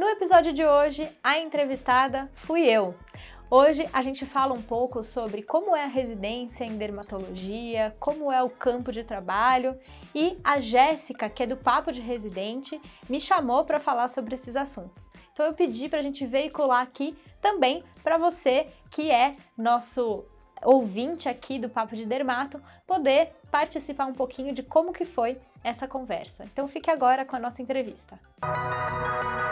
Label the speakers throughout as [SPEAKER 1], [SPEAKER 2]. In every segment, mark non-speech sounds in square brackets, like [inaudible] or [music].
[SPEAKER 1] No episódio de hoje, a entrevistada fui eu. Hoje a gente fala um pouco sobre como é a residência em dermatologia, como é o campo de trabalho e a Jéssica, que é do Papo de Residente, me chamou para falar sobre esses assuntos. Então eu pedi para a gente veicular aqui também para você que é nosso ouvinte aqui do Papo de Dermato poder participar um pouquinho de como que foi essa conversa. Então fique agora com a nossa entrevista. Música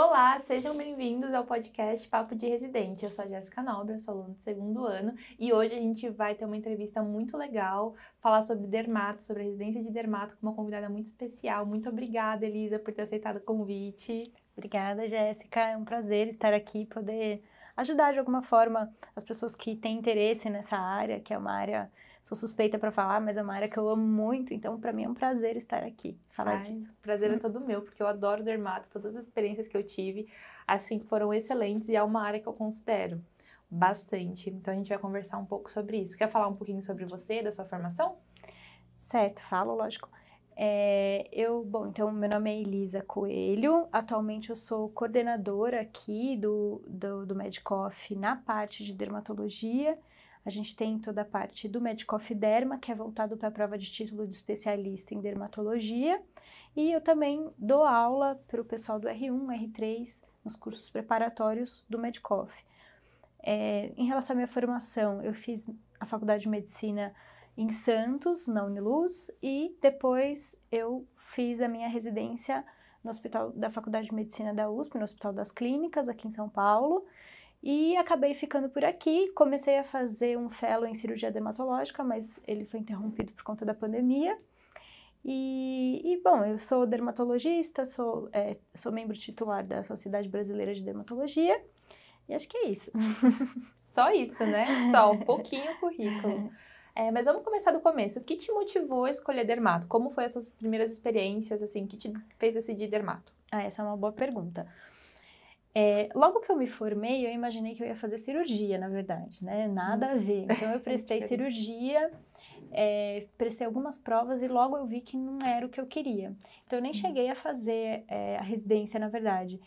[SPEAKER 2] Olá, sejam bem-vindos ao podcast Papo de Residente. Eu sou a Jéssica Nobre, sou aluna do segundo ano e hoje a gente vai ter uma entrevista muito legal, falar sobre dermato, sobre a residência de dermato com uma convidada muito especial. Muito obrigada, Elisa, por ter aceitado o convite. Obrigada, Jéssica. É um prazer estar aqui poder
[SPEAKER 1] ajudar de alguma forma as pessoas que têm interesse nessa área, que é uma área sou suspeita para falar, mas é uma área que eu amo muito, então para mim é um prazer estar aqui, falar Ai, disso.
[SPEAKER 2] prazer é uhum. todo meu, porque eu adoro dermato, todas as experiências que eu tive, assim, foram excelentes e é uma área que eu considero bastante. Então a gente vai conversar um pouco sobre isso. Quer falar um pouquinho sobre você, da sua formação? Certo, falo, lógico. É, eu, bom, então
[SPEAKER 1] meu nome é Elisa Coelho. Atualmente eu sou coordenadora aqui do, do, do na parte de dermatologia a gente tem toda a parte do Medicoff Derma, que é voltado para a prova de título de especialista em dermatologia. E eu também dou aula para o pessoal do R1, R3, nos cursos preparatórios do Medicoff. É, em relação à minha formação, eu fiz a faculdade de medicina em Santos, na Uniluz, e depois eu fiz a minha residência no hospital da Faculdade de Medicina da USP, no Hospital das Clínicas, aqui em São Paulo. E acabei ficando por aqui, comecei a fazer um fellow em cirurgia dermatológica, mas ele foi interrompido por conta da pandemia. E, e bom, eu sou dermatologista, sou, é, sou membro titular da Sociedade Brasileira de Dermatologia,
[SPEAKER 2] e acho que é isso. [laughs] Só isso, né? Só um pouquinho o currículo. É, mas vamos começar do começo. O que te motivou a escolher dermato? Como foram suas primeiras experiências, assim, que te fez decidir dermato? Ah, essa é uma boa pergunta. É, logo que eu me formei,
[SPEAKER 1] eu imaginei que eu ia fazer cirurgia, na verdade, né? Nada a ver. Hum. Então eu [laughs] prestei cirurgia, é, prestei algumas provas e logo eu vi que não era o que eu queria. Então eu nem hum. cheguei a fazer é, a residência, na verdade.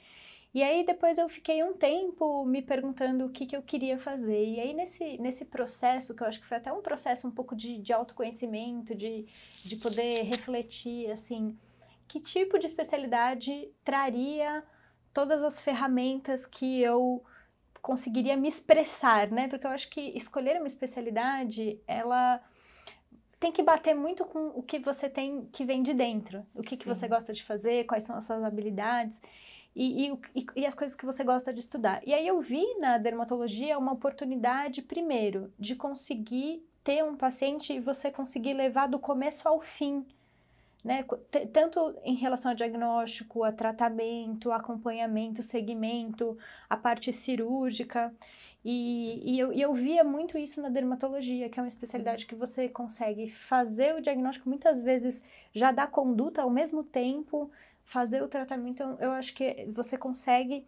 [SPEAKER 1] E aí depois eu fiquei um tempo me perguntando o que, que eu queria fazer. E aí nesse, nesse processo, que eu acho que foi até um processo um pouco de, de autoconhecimento, de, de poder refletir, assim, que tipo de especialidade traria todas as ferramentas que eu conseguiria me expressar, né? Porque eu acho que escolher uma especialidade, ela tem que bater muito com o que você tem que vem de dentro, o que, que você gosta de fazer, quais são as suas habilidades e, e, e, as coisas que você gosta de estudar. E aí eu vi na dermatologia uma oportunidade, primeiro, de conseguir ter um paciente e você conseguir levar do começo ao fim né? Tanto em relação a diagnóstico, a tratamento, acompanhamento, segmento, a parte cirúrgica. E, e eu, eu, via muito isso na dermatologia, que é uma especialidade que você consegue fazer o diagnóstico muitas vezes já dá conduta ao mesmo tempo, fazer o tratamento. Então Eu acho que você consegue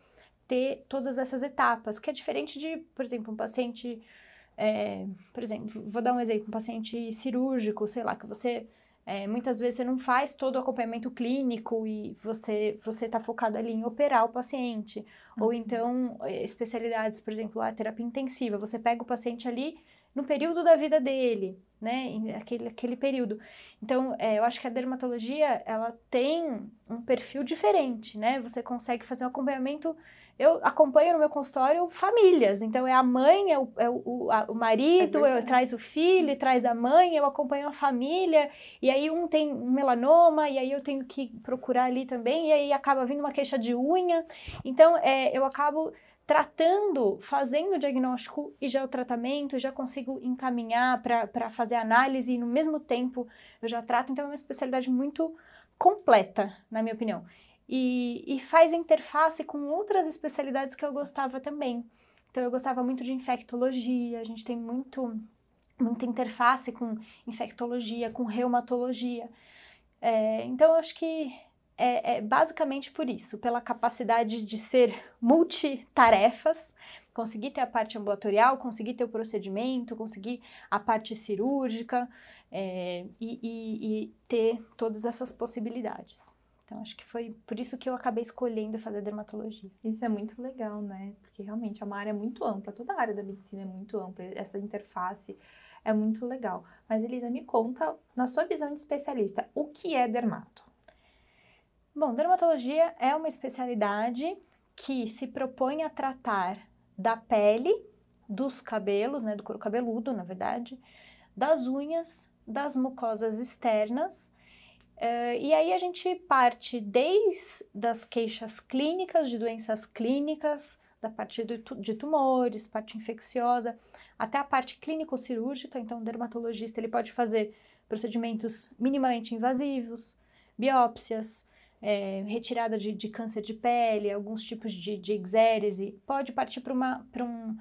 [SPEAKER 1] ter todas essas etapas, que é diferente de, por exemplo, um paciente. É, por exemplo, vou dar um exemplo, um paciente cirúrgico, sei lá, que você é, muitas vezes você não faz todo o acompanhamento clínico e você você está focado ali em operar o paciente. Uhum. Ou então, é, especialidades, por exemplo, a terapia intensiva. Você pega o paciente ali no período da vida dele, né? Aquele, aquele período. Então, é, eu acho que a dermatologia, ela tem um perfil diferente, né? Você consegue fazer um acompanhamento eu acompanho no meu consultório famílias. Então, é a mãe, é o, é o, a, o marido, é eu traz o filho, uhum. traz a mãe, eu acompanho a família. E aí, um tem um melanoma, e aí eu tenho que procurar ali também. E aí, acaba vindo uma queixa de unha. Então, é, eu acabo tratando, fazendo o diagnóstico e já o tratamento, já consigo encaminhar para fazer análise e no mesmo tempo eu já trato. Então, é uma especialidade muito completa, na minha opinião e, e faz interface com outras especialidades que eu gostava também. Então eu gostava muito de infectologia, a gente tem muito muita interface com infectologia, com reumatologia. É, então acho que é, é, basicamente por isso, pela capacidade de ser multitarefas, conseguir ter a parte ambulatorial, conseguir ter o procedimento, conseguir a parte cirúrgica é, e, e, e ter todas essas possibilidades. Então
[SPEAKER 2] acho que foi por isso que eu acabei escolhendo fazer dermatologia. Isso é muito legal, né? Porque realmente é uma área muito ampla, toda a área da medicina é muito ampla, essa interface é muito legal. Mas Elisa, me conta, na sua visão de especialista, o que é dermato?
[SPEAKER 1] Bom, dermatologia é uma especialidade que se propõe a tratar da pele, dos cabelos, né, do couro cabeludo, na verdade, das unhas, das mucosas externas Uh, e aí a gente parte desde das queixas clínicas, de doenças clínicas, da parte de tumores, parte infecciosa, até a parte clínico-cirúrgica. Então, o dermatologista ele pode fazer procedimentos minimamente invasivos, biópsias, é, retirada de, de, câncer de pele, alguns tipos de, de exérese. Pode partir para um,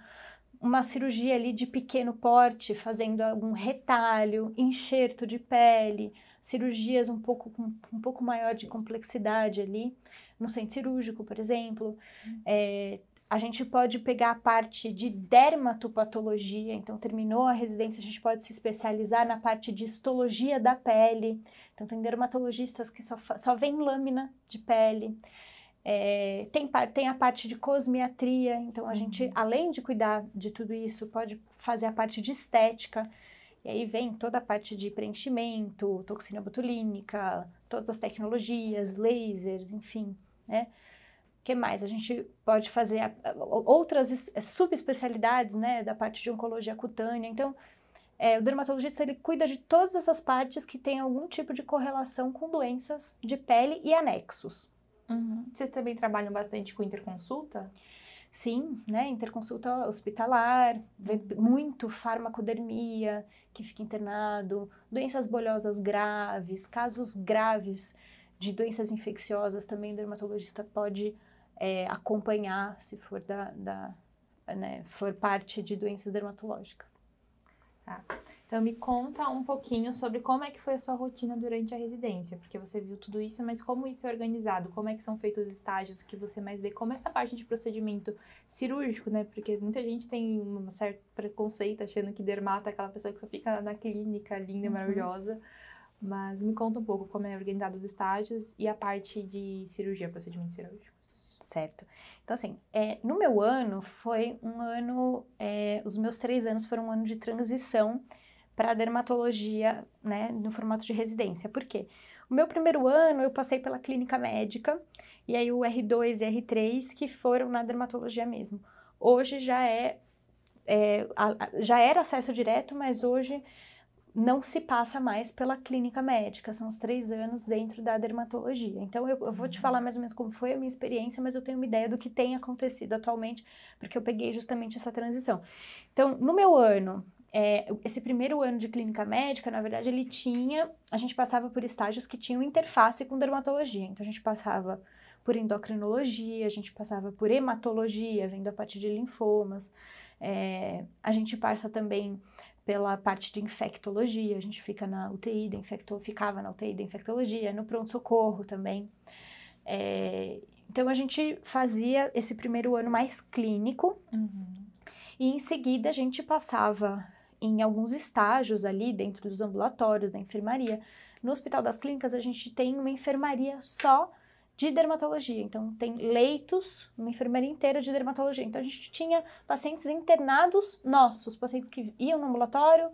[SPEAKER 1] uma cirurgia ali de pequeno porte, fazendo algum retalho, enxerto de pele, cirurgias um pouco com um pouco maior de complexidade ali, no centro cirúrgico, por exemplo. Uhum. É, a gente pode pegar a parte de dermatopatologia, então terminou a residência, a gente pode se especializar na parte de histologia da pele. Então tem dermatologistas que só, só veem lâmina de pele. É, tem, tem a parte de cosmiatria, então a gente, uhum. além de cuidar de tudo isso, pode fazer a parte de estética. E aí vem toda a parte de preenchimento, toxina botulínica, todas as tecnologias, lasers, enfim, né? O que mais? A gente pode fazer a, a, outras é, subespecialidades, né, da parte de oncologia cutânea. Então, é, o dermatologista ele cuida de todas essas partes que têm algum tipo de correlação com doenças de pele e anexos. Uhum. Vocês também trabalham bastante com interconsulta? Sim, né? Interconsulta hospitalar, uhum. muito farmacodermia, que fica internado, doenças bolhosas graves, casos graves de doenças infecciosas também o dermatologista pode é, acompanhar se for da, da
[SPEAKER 2] né, for parte de doenças dermatológicas. Tá. Então me conta um pouquinho sobre como é que foi a sua rotina durante a residência, porque você viu tudo isso, mas como isso é organizado, como é que são feitos os estágios, o que você mais vê, como essa parte de procedimento cirúrgico, né? Porque muita gente tem um certo preconceito achando que dermata é aquela pessoa que só fica na clínica, linda, uhum. maravilhosa. Mas me conta um pouco como é organizado os estágios e a parte de cirurgia, procedimentos cirúrgicos certo? Então, assim, é, no meu ano foi
[SPEAKER 1] um ano, é, os meus três anos foram um ano de transição para dermatologia, né, no formato de residência. Por quê? O meu primeiro ano eu passei pela clínica médica, e aí o R2 e R3 que foram na dermatologia mesmo. Hoje já é, é a, já era acesso direto, mas hoje não se passa mais pela clínica médica, são os três anos dentro da dermatologia. Então, eu, eu, vou te uhum. falar mais ou menos como foi a minha experiência, mas eu tenho uma ideia do que tem acontecido atualmente, porque eu peguei justamente essa transição. Então, no meu ano, é, esse primeiro ano de clínica médica, na verdade, ele tinha, a gente passava por estágios que tinham interface com dermatologia. Então, a gente passava por endocrinologia, a gente passava por hematologia, vendo a parte de linfomas, é, a gente passa também pela parte de infectologia, a gente fica na UTI da infecto, ficava na UTI da infectologia, no pronto-socorro também. É, então a gente fazia esse primeiro ano mais clínico uhum. e em seguida a gente passava em alguns estágios ali dentro dos ambulatórios, da enfermaria. No Hospital das Clínicas a gente tem uma enfermaria só de dermatologia. Então, tem leitos, uma enfermaria inteira de dermatologia. Então, a gente tinha pacientes internados nossos, pacientes que iam no ambulatório,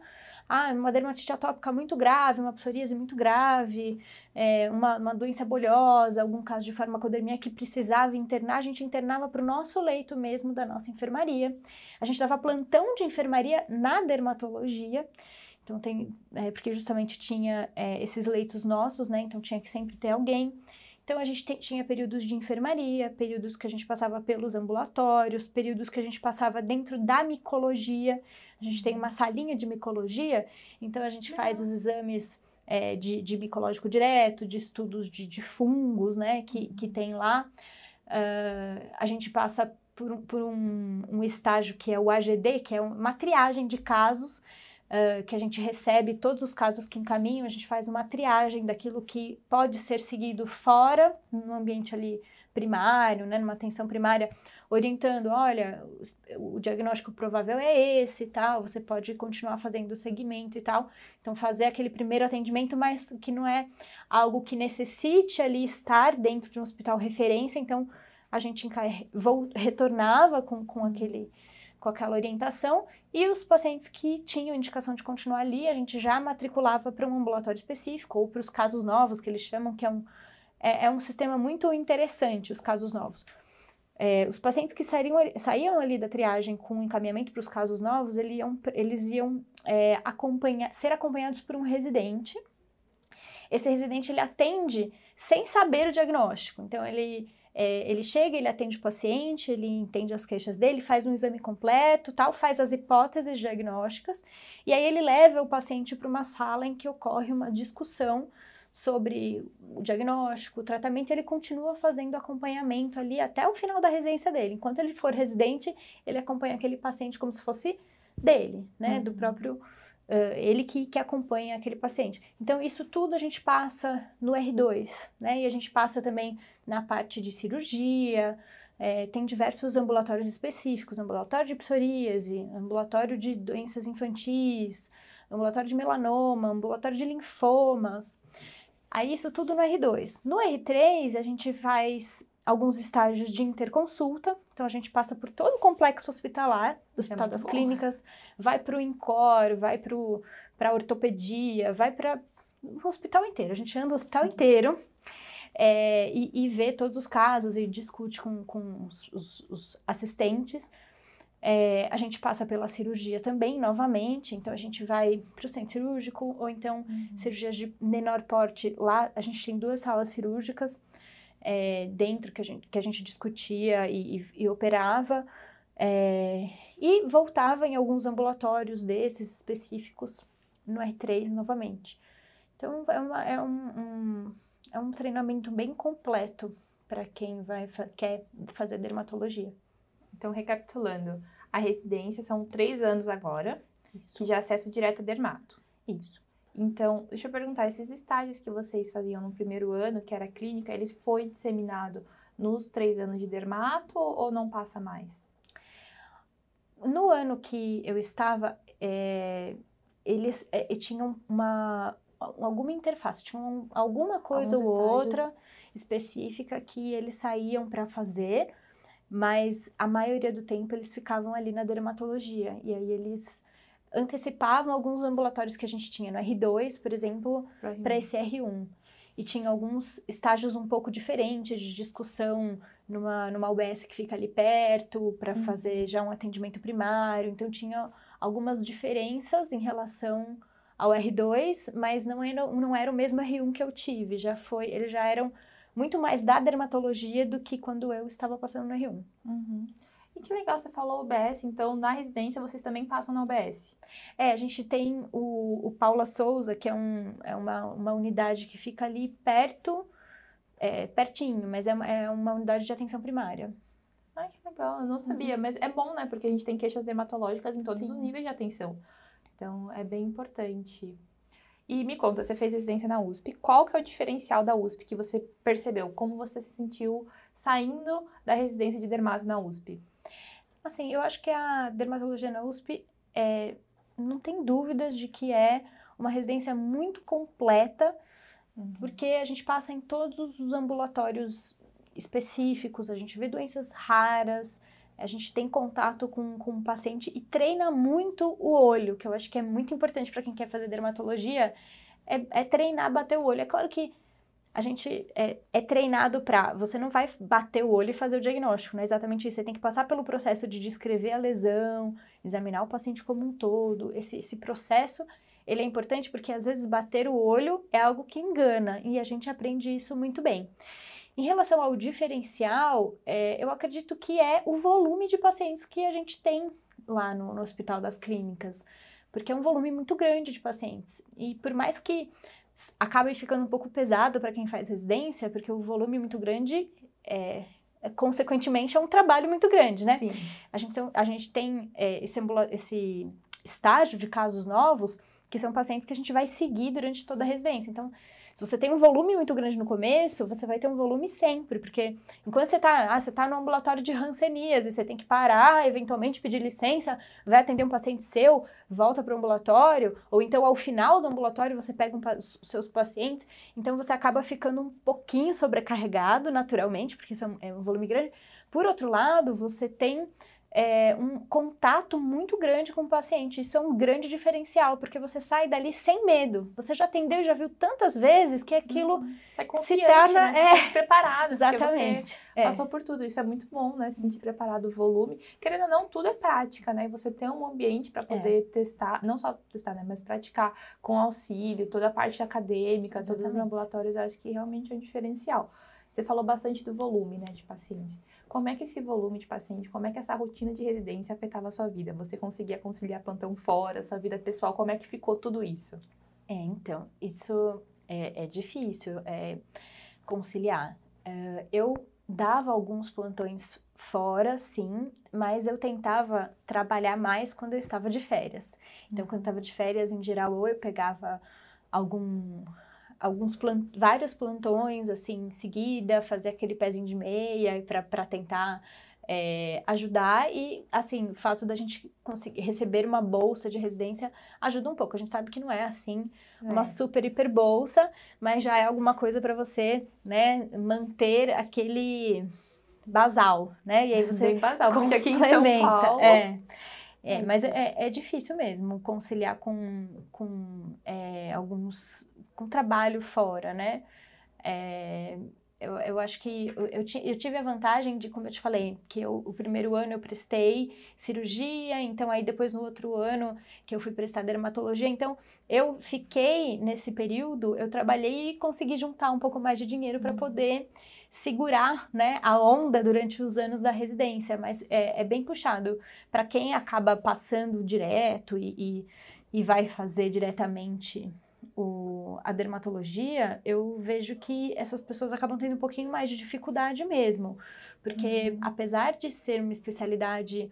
[SPEAKER 1] ah, uma dermatite atópica muito grave, uma psoríase muito grave, é, uma, uma doença bolhosa, algum caso de farmacodermia que precisava internar, a gente internava para o nosso leito mesmo da nossa enfermaria. A gente dava plantão de enfermaria na dermatologia. Então, tem, é, porque justamente tinha é, esses leitos nossos, né? Então, tinha que sempre ter alguém. Então a gente tinha períodos de enfermaria, períodos que a gente passava pelos ambulatórios, períodos que a gente passava dentro da micologia. A gente tem uma salinha de micologia, então a gente faz os exames é, de, de, micológico direto, de estudos de, de fungos, né, que, que uhum. tem lá. Uh, a gente passa por, por um, um, estágio que é o AGD, que é uma triagem de casos uh, que a gente recebe todos os casos que encaminham, a gente faz uma triagem daquilo que pode ser seguido fora, no ambiente ali primário, né, numa atenção primária, orientando, olha, o diagnóstico provável é esse e tal, você pode continuar fazendo o segmento e tal. Então, fazer aquele primeiro atendimento, mas que não é algo que necessite ali estar dentro de um hospital referência, então a gente retornava com, com aquele com aquela orientação, e os pacientes que tinham indicação de continuar ali, a gente já matriculava para um ambulatório específico ou para os casos novos, que eles chamam, que é um, é, é um sistema muito interessante, os casos novos. É, os pacientes que saíam ali da triagem com encaminhamento para os casos novos, eles iam, eles iam é, ser acompanhados por um residente. Esse residente ele atende sem saber o diagnóstico. Então ele é, ele chega, ele atende o paciente, ele entende as queixas dele, faz um exame completo, tal, faz as hipóteses diagnósticas e aí ele leva o paciente para uma sala em que ocorre uma discussão sobre o diagnóstico, o tratamento, ele continua fazendo acompanhamento ali até o final da residência dele. Enquanto ele for residente, ele acompanha aquele paciente como se fosse dele, né, uhum. do próprio Uh, ele que, que acompanha aquele paciente. Então, isso tudo a gente passa no R2, né? E a gente passa também na parte de cirurgia, é, tem diversos ambulatórios específicos, ambulatório de psoríase, ambulatório de doenças infantis, ambulatório de melanoma, ambulatório de linfomas. Aí isso tudo no R2. No R3 a gente faz alguns estágios de interconsulta, então a gente passa por todo o complexo hospitalar, do é Hospital é das bom. Clínicas, vai para o INCOR, vai para a ortopedia, vai para o hospital inteiro. A gente anda o hospital inteiro é, e, e, vê todos os casos e discute com, com os, os, os assistentes. É, a gente passa pela cirurgia também, novamente, então a gente vai para o centro cirúrgico, ou então uhum. cirurgias de menor porte. Lá a gente tem duas salas cirúrgicas é, dentro que a gente, que a gente discutia e, e, e operava, é, e voltava em alguns ambulatórios desses específicos no R3 novamente. Então é, uma, é um, um é um treinamento bem completo
[SPEAKER 2] para quem vai quer fazer dermatologia. Então, recapitulando, a residência são três anos agora, Isso. que já é acesso direto a dermato. Isso. Então, deixa eu perguntar, esses estágios que vocês faziam no primeiro ano, que era clínica, ele foi disseminado nos três anos de dermato ou não passa mais? No ano que eu estava, é, eles é, tinham
[SPEAKER 1] uma, alguma interface, tinham alguma coisa Alguns ou estágios. outra específica que eles saíam para fazer, mas a maioria do tempo eles ficavam ali na dermatologia. E aí eles antecipavam alguns ambulatórios que a gente tinha no R2, por exemplo, para esse R1. E tinha alguns estágios um pouco diferentes de discussão numa, numa UBS que fica ali perto, para uhum. fazer já um atendimento primário. Então, tinha algumas diferenças em relação ao R2, mas não era, não era o mesmo R1 que eu tive, já foi, eles já eram muito mais da
[SPEAKER 2] dermatologia do que quando eu estava passando no R1. Uhum. E que legal, você falou OBS, então na residência vocês também passam na OBS. É, a gente tem o, o Paula
[SPEAKER 1] Souza, que é, um, é uma, uma unidade que fica ali perto, é, pertinho,
[SPEAKER 2] mas é, é uma unidade de atenção primária. Ai, que legal, eu não sabia, uhum. mas é bom, né? Porque a gente tem queixas dermatológicas em todos Sim. os níveis de atenção. Então, é bem importante. E me conta, você fez residência na USP. Qual que é o diferencial da USP que você percebeu? Como você se sentiu saindo da residência de dermato na USP? Assim, eu acho
[SPEAKER 1] que a dermatologia na USP é, não tem dúvidas de que é uma residência muito completa, uhum. porque a gente passa em todos os ambulatórios específicos, a gente vê doenças raras, a gente tem contato com, com o paciente e treina muito o olho, que eu acho que é muito importante para quem quer fazer dermatologia, é, é, treinar bater o olho. É claro que a gente é, é treinado para. Você não vai bater o olho e fazer o diagnóstico, não é exatamente isso. Você tem que passar pelo processo de descrever a lesão, examinar o paciente como um todo. Esse, esse processo ele é importante porque às vezes bater o olho é algo que engana e a gente aprende isso muito bem. Em relação ao diferencial, é, eu acredito que é o volume de pacientes que a gente tem lá no, no Hospital das Clínicas, porque é um volume muito grande de pacientes. E por mais que acabe ficando um pouco pesado para quem faz residência, porque o volume é muito grande é, é, consequentemente é um trabalho muito grande, né? Sim. A gente, a gente tem é, esse, esse estágio de casos novos que são pacientes que a gente vai seguir durante toda a residência. Então, se você tem um volume muito grande no começo, você vai ter um volume sempre, porque enquanto você está ah, você tá no ambulatório de e você tem que parar, eventualmente pedir licença, vai atender um paciente seu, volta para o ambulatório, ou então ao final do ambulatório você pega um, os seus pacientes, então você acaba ficando um pouquinho sobrecarregado naturalmente, porque isso é um, é um volume grande. Por outro lado, você tem é, um contato muito grande com o paciente. Isso é um grande diferencial, porque você sai dali sem medo.
[SPEAKER 2] Você já atendeu já viu tantas vezes que aquilo hum, se torna... Né? É, se preparado. Exatamente. É. Passou por tudo. Isso é muito bom, né? Se sentir preparado, o volume. Querendo ou não, tudo é prática, né? Você tem um ambiente para é. poder é. testar, não só testar, né? Mas praticar com auxílio, toda a parte acadêmica, Exatamente. todos os ambulatórios, eu acho que realmente é um diferencial. Você falou bastante do volume, né, de pacientes. Como é que esse volume de paciente, como é que essa rotina de residência afetava a sua vida? Você conseguia conciliar plantão fora, sua vida pessoal, como é que ficou tudo isso? É, então, isso é, é difícil é, conciliar.
[SPEAKER 1] É, eu dava alguns plantões fora, sim, mas eu tentava trabalhar mais quando eu estava de férias. Então, uhum. quando eu estava de férias, em geral, ou eu pegava algum alguns plant, vários plantões assim em seguida, fazer aquele pezinho de meia para tentar é, ajudar e assim o fato da gente conseguir receber uma bolsa de residência ajuda um pouco. A gente sabe que não é assim uma é. super hiper bolsa, mas já é alguma coisa para você, né, manter aquele basal, né? E aí você Bem basal, porque aqui em São Paulo é. é. É, mas é, é, difícil mesmo conciliar com, com é, alguns com trabalho fora, né? É, eu, eu, acho que eu, eu, tive a vantagem de, como eu te falei, que eu, o primeiro ano eu prestei cirurgia, então aí depois no outro ano que eu fui prestar dermatologia, então eu fiquei nesse período, eu trabalhei e consegui juntar um pouco mais de dinheiro para uhum. poder segurar né, a onda durante os anos da residência, mas é, é bem puxado para quem acaba passando direto e, e, e vai fazer diretamente o, a dermatologia, eu vejo que essas pessoas acabam tendo um pouquinho mais de dificuldade mesmo. Porque, uhum. apesar de ser uma especialidade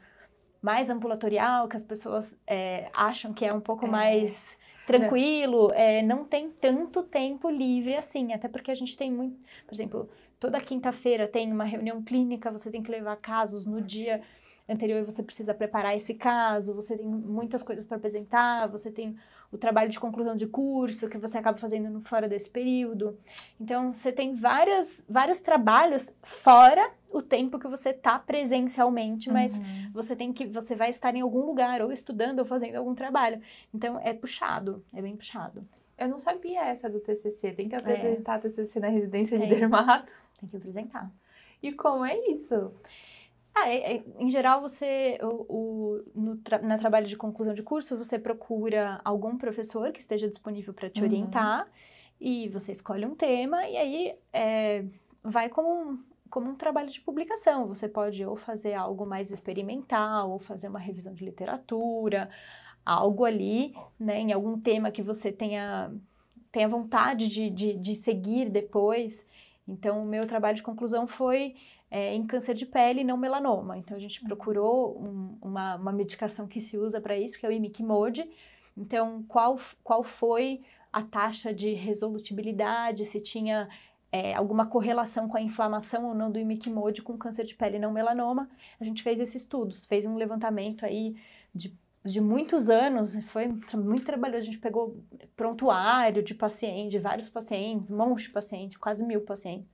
[SPEAKER 1] mais ambulatorial, que as pessoas é, acham que é um pouco é. mais tranquilo, é, não tem tanto tempo livre assim, até porque a gente tem muito, por exemplo, toda quinta-feira tem uma reunião clínica, você tem que levar casos no dia anterior, você precisa preparar esse caso, você tem muitas coisas para apresentar, você tem o trabalho de conclusão de curso que você acaba fazendo no, fora desse período. Então, você tem várias, vários trabalhos fora o tempo que você está presencialmente, mas uhum. você tem que você vai estar em algum lugar ou estudando ou fazendo algum trabalho. Então é puxado, é bem puxado.
[SPEAKER 2] Eu não sabia essa do TCC. Tem que é. apresentar é. TCC na residência tem. de dermato? Tem que apresentar. E como é isso? Ah, é, é, em geral, você o, o
[SPEAKER 1] no tra na trabalho de conclusão de curso, você procura algum professor que esteja disponível para te uhum. orientar e você escolhe um tema e aí é, vai como um, como um trabalho de publicação. Você pode ou fazer algo mais experimental, ou fazer uma revisão de literatura, algo ali, né, em algum tema que você tenha, tenha vontade de, de, de seguir depois. Então, o meu trabalho de conclusão foi é, em câncer de pele não melanoma. Então a gente uhum. procurou um, uma, uma, medicação que se usa para isso, que é o imiquimod. Então, qual, qual foi a taxa de resolutibilidade, se tinha é, alguma correlação com a inflamação ou não do imiquimod com câncer de pele não melanoma. A gente fez esses estudos, fez um levantamento aí de de muitos anos, foi muito trabalhoso. A gente pegou prontuário de paciente, de vários pacientes, um monte de paciente, quase mil pacientes.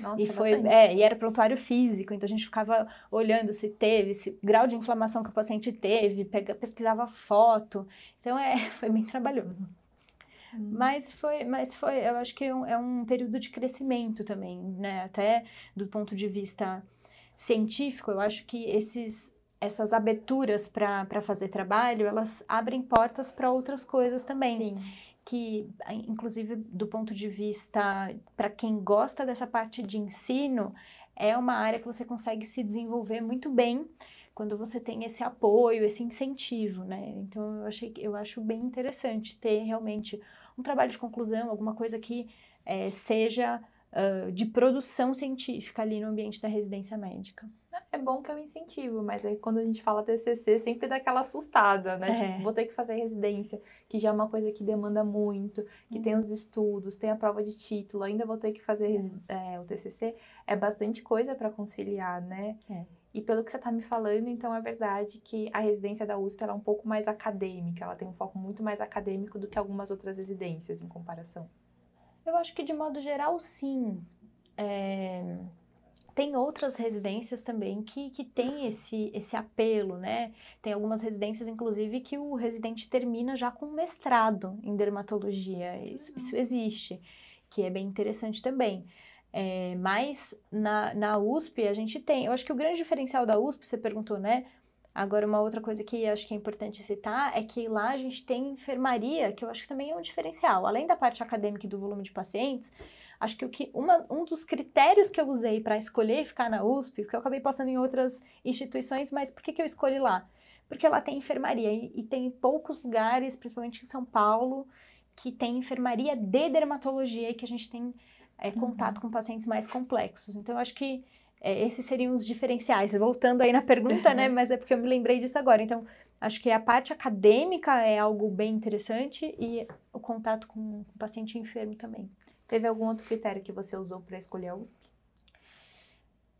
[SPEAKER 2] Nossa, e é foi, é,
[SPEAKER 1] e era prontuário físico, então a gente ficava olhando se teve, se grau de inflamação que o paciente teve, pega, pesquisava foto. Então é, [laughs] foi bem trabalhoso. Hum. Mas foi, mas foi, eu acho que é um, é um período de crescimento também, né? Até do ponto de vista científico, eu acho que esses essas aberturas para fazer trabalho, elas abrem portas para outras coisas também. Sim. Que, inclusive, do ponto de vista para quem gosta dessa parte de ensino, é uma área que você consegue se desenvolver muito bem quando você tem esse apoio, esse incentivo, né? Então eu achei eu acho bem interessante ter realmente um trabalho de conclusão, alguma coisa que é, seja ah, de produção científica
[SPEAKER 2] ali no ambiente da residência médica. É bom que eu é incentivo, mas aí quando a gente fala TCC, sempre dá aquela assustada, né? Tipo, é. Tipo, vou ter que fazer residência, que já é uma coisa que demanda muito, que hum. tem uhum. os estudos, tem a prova de título, ainda vou ter que fazer é. É, o TCC. É bastante coisa para conciliar, né? É. E pelo que você está me falando, então é verdade que a residência da USP é um pouco mais acadêmica, ela tem um foco muito mais acadêmico do que algumas outras residências em comparação.
[SPEAKER 1] Eu acho que de modo geral, sim. É, tem outras residências também que, que tem esse, esse apelo, né? Tem algumas residências, inclusive, que o residente termina já com mestrado em dermatologia. Isso, isso existe, que é bem interessante também. É, mas na, na USP a gente tem. Eu acho que o grande diferencial da USP, você perguntou, né? Agora, uma outra coisa que acho que é importante citar é que lá a gente tem enfermaria, que eu acho que também é um diferencial. Além da parte acadêmica e do volume de pacientes, acho que, o que uma, um dos critérios que eu usei para escolher ficar na USP, porque eu acabei passando em outras instituições, mas por que, que eu escolhi lá? Porque lá tem enfermaria e, e tem poucos lugares, principalmente em São Paulo, que tem enfermaria de dermatologia e que a gente tem é, uhum. contato uhum. com pacientes mais complexos. Então, eu acho que é, esses seriam os diferenciais. Voltando aí na pergunta, né? Mas é porque eu me lembrei disso agora. Então, acho que a parte acadêmica é algo bem interessante e o contato com o paciente enfermo também. Teve algum outro critério que você usou para escolher a USP?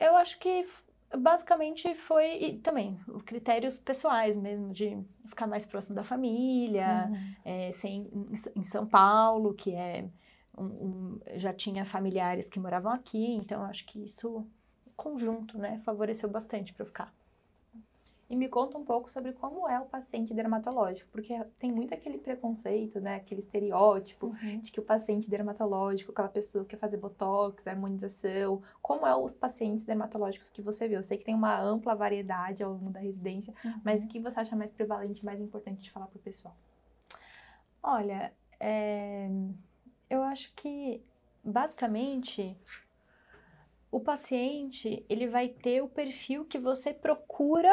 [SPEAKER 1] Eu acho que basicamente foi e também critérios pessoais mesmo de ficar mais próximo da família uhum. é, sem, em São Paulo que é um, um, já tinha familiares que moravam aqui então acho que
[SPEAKER 2] isso conjunto, né, favoreceu bastante para eu ficar. E me conta um pouco sobre como é o paciente dermatológico, porque tem muito aquele preconceito, né, aquele estereótipo uhum. de que o paciente dermatológico, aquela pessoa que quer fazer botox, harmonização, como é os pacientes dermatológicos que você vê? Eu sei que tem uma ampla variedade ao longo da residência, uhum. mas o que você acha mais prevalente, mais importante de falar para o pessoal?
[SPEAKER 1] Olha, é... eu acho que basicamente o paciente ele vai ter o perfil que você procura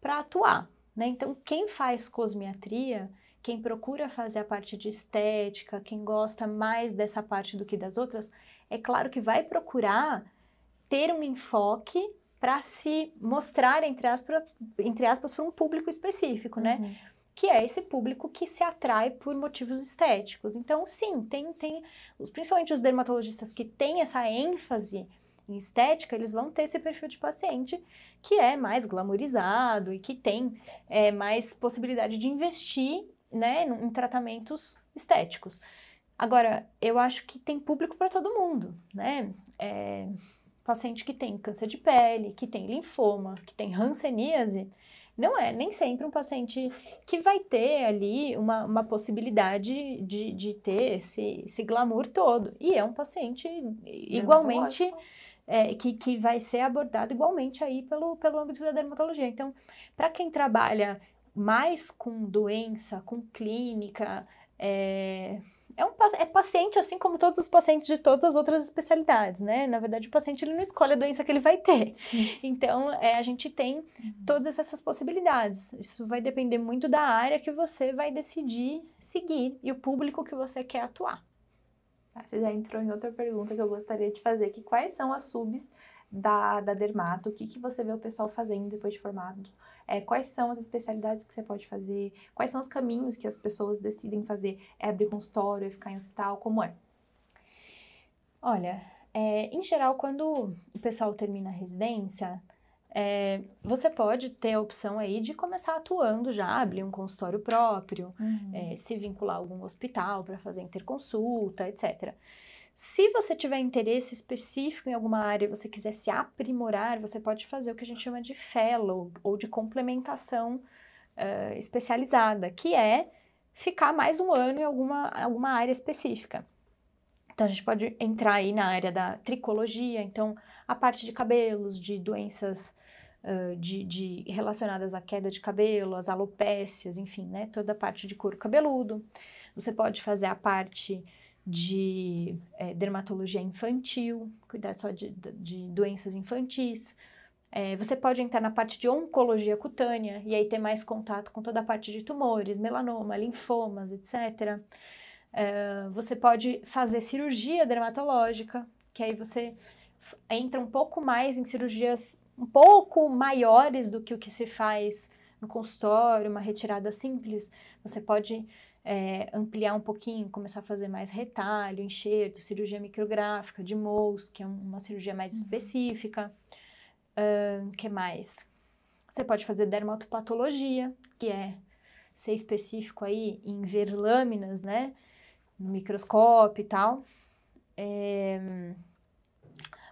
[SPEAKER 1] para atuar. Né? Então, quem faz cosmiatria, quem procura fazer a parte de estética, quem gosta mais dessa parte do que das outras, é claro que vai procurar ter um enfoque para se mostrar, entre aspas, entre aspas, para um público específico, né? Uhum que é esse público que se atrai por motivos estéticos. Então, sim, tem, tem principalmente os dermatologistas que têm essa ênfase em estética, eles vão ter esse perfil de paciente que é mais glamorizado e que tem é, mais possibilidade de investir né, em tratamentos estéticos. Agora, eu acho que tem público para todo mundo, né? É, paciente que tem câncer de pele, que tem linfoma, que tem hanseníase, não é nem sempre um paciente que vai ter ali uma, uma possibilidade de, de ter esse, esse glamour todo. E é um paciente igualmente. É, que, que vai ser abordado igualmente aí pelo, pelo âmbito da dermatologia. Então, para quem trabalha mais com doença, com clínica, é, é, um, é paciente, assim como todos os pacientes de todas as outras especialidades, né? Na verdade, o paciente ele não escolhe a doença que ele vai ter. Sim. Então, é, a gente tem uhum. todas essas possibilidades. Isso vai depender muito da área que você vai decidir seguir e o público que você
[SPEAKER 2] quer atuar. Ah, você já entrou em outra pergunta que eu gostaria de fazer, que quais são as subs da, da dermato? O que, que você vê o pessoal fazendo depois de formado? é, quais são as especialidades que você pode fazer, quais são os caminhos que as pessoas decidem fazer, é abrir consultório, é ficar em hospital, como é? Olha, é, em geral, quando
[SPEAKER 1] o pessoal termina a residência, é, você pode ter a opção aí de começar atuando já, abrir um consultório próprio, uhum. é, se vincular a algum hospital para fazer interconsulta, etc. Se você tiver interesse específico em alguma área e você quiser se aprimorar, você pode fazer o que a gente chama de fellow ou de complementação uh, especializada, que é ficar mais um ano em alguma, alguma área específica. Então, a gente pode entrar aí na área da tricologia, então, a parte de cabelos, de doenças uh, de, de, relacionadas à queda de cabelo, as alopécias, enfim, né? Toda a parte de couro cabeludo. Você pode fazer a parte de é, dermatologia infantil, cuidar só de, de doenças infantis. É, você pode entrar na parte de oncologia cutânea e aí ter mais contato com toda a parte de tumores, melanoma, linfomas, etc. É, você pode fazer cirurgia dermatológica, que aí você entra um pouco mais em cirurgias um pouco maiores do que o que se faz no consultório, uma retirada simples. Você pode é, ampliar um pouquinho, começar a fazer mais retalho, enxerto, cirurgia micrográfica de Mohs, que é uma cirurgia mais uhum. específica. O um, que mais? Você pode fazer dermatopatologia, que é ser específico aí em ver lâminas, né? No microscópio e tal. É...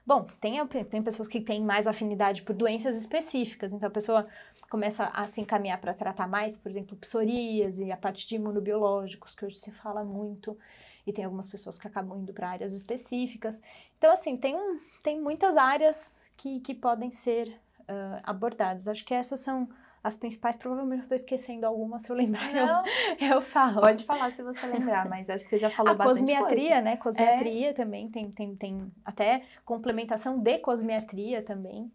[SPEAKER 1] Bom, tem, tem pessoas que têm mais afinidade por doenças específicas, então a pessoa começa a se encaminhar para tratar mais, por exemplo, psoríase, a parte de imunobiológicos, que hoje se fala muito, e tem algumas pessoas que acabam indo para áreas específicas. Então, assim, tem, um, tem muitas áreas que, que podem ser uh, abordadas. Acho que essas são as principais, provavelmente eu estou esquecendo alguma, se eu lembrar Não. eu, [laughs] eu falo. Pode falar se você lembrar, mas acho que você
[SPEAKER 2] já falou a bastante cosmiatria, coisa. né? É. Cosmiatria
[SPEAKER 1] é. também tem, tem, tem até complementação de cosmiatria também.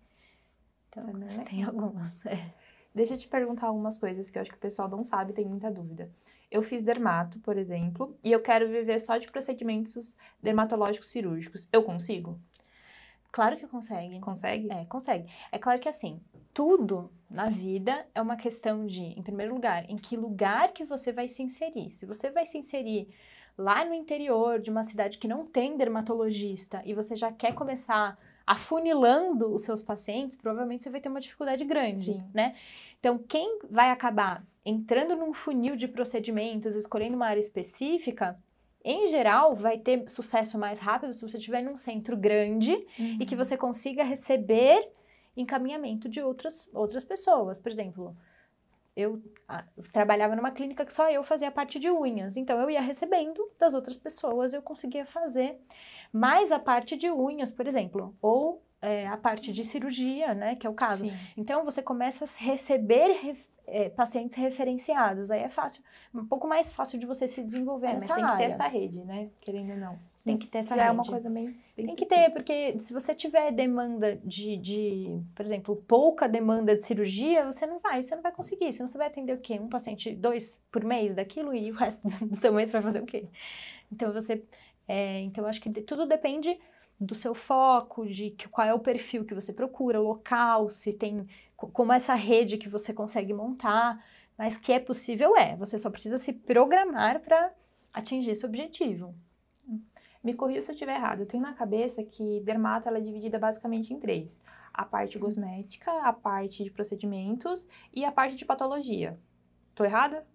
[SPEAKER 1] Então, também [laughs] tem algumas.
[SPEAKER 2] É. Deixa eu te perguntar algumas coisas que eu acho que o pessoal não sabe, tem muita dúvida. Eu fiz dermato, por exemplo, e eu quero viver só de procedimentos dermatológicos cirúrgicos. Eu consigo? Claro que consegue. Consegue? É, consegue. É claro que assim, tudo na vida é uma
[SPEAKER 1] questão de, em primeiro lugar, em que lugar que você vai se inserir. Se você vai se inserir lá no interior de uma cidade que não tem dermatologista e você já quer começar afunilando os seus pacientes, provavelmente você vai ter uma dificuldade grande, Sim. né? Então, quem vai acabar entrando num funil de procedimentos, escolhendo uma área específica, em geral, vai ter sucesso mais rápido se você estiver num centro grande uhum. e que uhum. você consiga receber encaminhamento de outras, outras pessoas. Por exemplo, eu trabalhava numa clínica que só eu fazia a parte de unhas, então eu ia recebendo das outras pessoas, eu conseguia fazer mais a parte de unhas, por exemplo, ou é, a parte de cirurgia, né, que é o caso. Sim. Então você começa a receber é, pacientes referenciados. Aí é fácil, um pouco mais fácil de você se desenvolver é, mas tem área. que ter essa
[SPEAKER 2] rede, né? Querendo ou não. Tem que ter essa rede. é uma coisa meio...
[SPEAKER 1] Tem, tem que ter, porque se você tiver demanda de, de, por exemplo, pouca demanda de cirurgia, você não vai, você não vai conseguir. Senão você vai atender o quê? Um paciente, dois por mês daquilo e o resto [laughs] do seu mês vai fazer o quê? Então, você... É, então, acho que tudo depende do seu foco, de que, qual é o perfil que você procura, o local, se tem como essa rede que você consegue
[SPEAKER 2] montar, mas que é possível é, você só precisa se programar para atingir esse objetivo. Me corrija se eu estiver errado. Eu tenho na cabeça que dermato ela é dividida basicamente em três: a parte uhum. cosmética, a parte de procedimentos e a parte de patologia. Tô errada?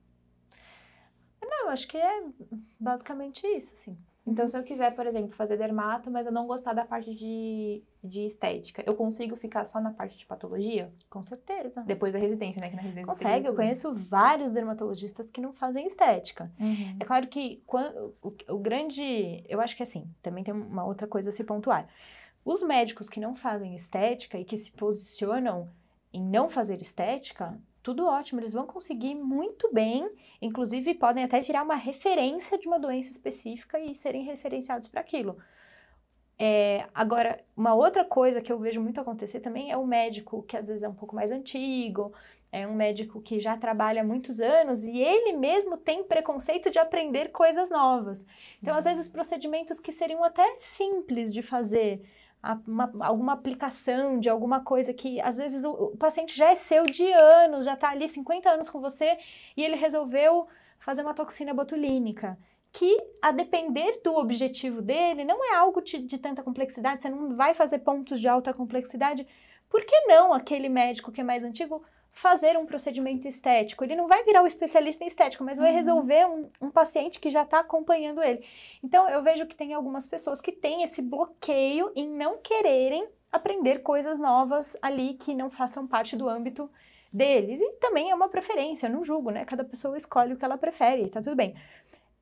[SPEAKER 2] Não, acho que é basicamente isso, sim. Então, se eu quiser, por exemplo, fazer dermato, mas eu não gostar da parte de, de estética, eu consigo ficar só na parte de patologia?
[SPEAKER 1] Com certeza. Depois da
[SPEAKER 2] residência, né? Que na residência Consegue. Eu conheço
[SPEAKER 1] vários dermatologistas que não fazem estética. Uhum. É claro que quando, o, o grande. Eu acho que assim, também tem uma outra coisa a se pontuar. Os médicos que não fazem estética e que se posicionam em não fazer estética, tudo ótimo, eles vão conseguir muito bem, inclusive podem até virar uma referência de uma doença específica e serem referenciados para aquilo. É, agora, uma outra coisa que eu vejo muito acontecer também é o médico que às vezes é um pouco mais antigo, é um médico que já trabalha há muitos anos e ele mesmo tem preconceito de aprender coisas novas. Então, às vezes, procedimentos que seriam até simples de fazer, uma, alguma aplicação de alguma coisa que às vezes o, o paciente já é seu de anos, já está ali 50 anos com você e ele resolveu fazer uma toxina botulínica que, a depender do objetivo dele, não é algo de, de, tanta complexidade, você não vai fazer pontos de alta complexidade. Por que não aquele médico que é mais antigo fazer um procedimento estético. Ele não vai virar o especialista em estético mas vai uhum. resolver um, um, paciente que já está acompanhando ele. Então, eu vejo que tem algumas pessoas que têm esse bloqueio em não quererem aprender coisas novas ali que não façam parte do âmbito deles. E também é uma preferência, não julgo, né? Cada pessoa escolhe o que ela prefere, tá tudo bem.